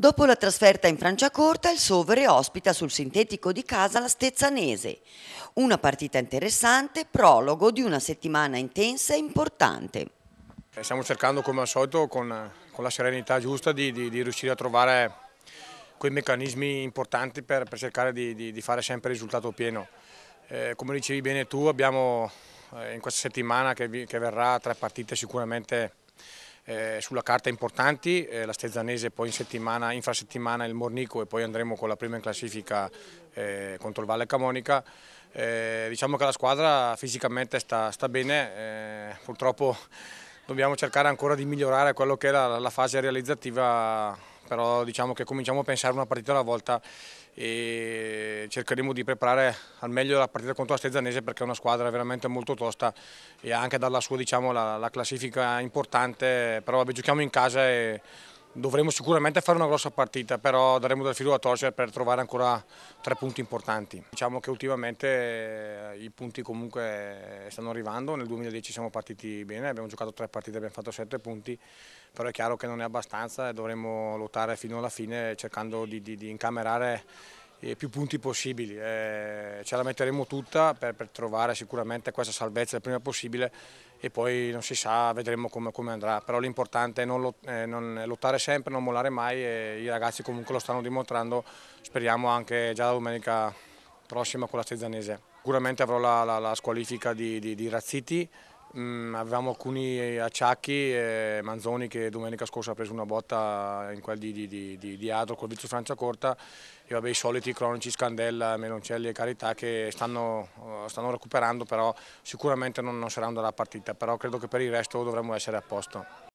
Dopo la trasferta in Franciacorta, il Sovere ospita sul sintetico di casa la Stezzanese. Una partita interessante, prologo di una settimana intensa e importante. Eh, stiamo cercando come al solito con, con la serenità giusta di, di, di, riuscire a trovare quei meccanismi importanti per, per cercare di, di, fare sempre il risultato pieno. Eh, come dicevi bene tu abbiamo eh, in questa settimana che, vi, che verrà tre partite sicuramente eh, sulla carta importanti, eh, la Stezzanese poi in settimana, infrasettimana il Mornico e poi andremo con la prima in classifica eh, contro il Valle Camonica. Eh, diciamo che la squadra fisicamente sta, sta bene, eh, purtroppo dobbiamo cercare ancora di migliorare quello che è la, la fase realizzativa però diciamo che cominciamo a pensare una partita alla volta e cercheremo di preparare al meglio la partita contro la Stezzanese perché è una squadra veramente molto tosta e anche dalla sua diciamo, la, la classifica importante, però vabbè, giochiamo in casa e dovremo sicuramente fare una grossa partita, però daremo del filo a torcere per trovare ancora tre punti importanti. Diciamo che ultimamente eh, i punti comunque stanno arrivando, nel 2010 siamo partiti bene, abbiamo giocato tre partite, abbiamo fatto sette punti, però è chiaro che non è abbastanza e dovremo lottare fino alla fine cercando di, di, di incamerare più punti possibili. Eh, ce la metteremo tutta per, per, trovare sicuramente questa salvezza il prima possibile e poi non si sa, vedremo come, come andrà. Però l'importante è non, lot, eh, non, lottare sempre, non mollare mai e i ragazzi comunque lo stanno dimostrando, speriamo anche già la domenica prossima con la Tezzanese. Sicuramente avrò la, la, la squalifica di, di, di Razziti Mm, avevamo alcuni acciacchi, eh, Manzoni che domenica scorsa ha preso una botta in quel di, di, di, di Adro col Vizio Francia Corta e vabbè, i soliti cronici Scandella, Meloncelli e Carità che stanno, eh, stanno recuperando però sicuramente non, non saranno dalla partita, però credo che per il resto dovremmo essere a posto.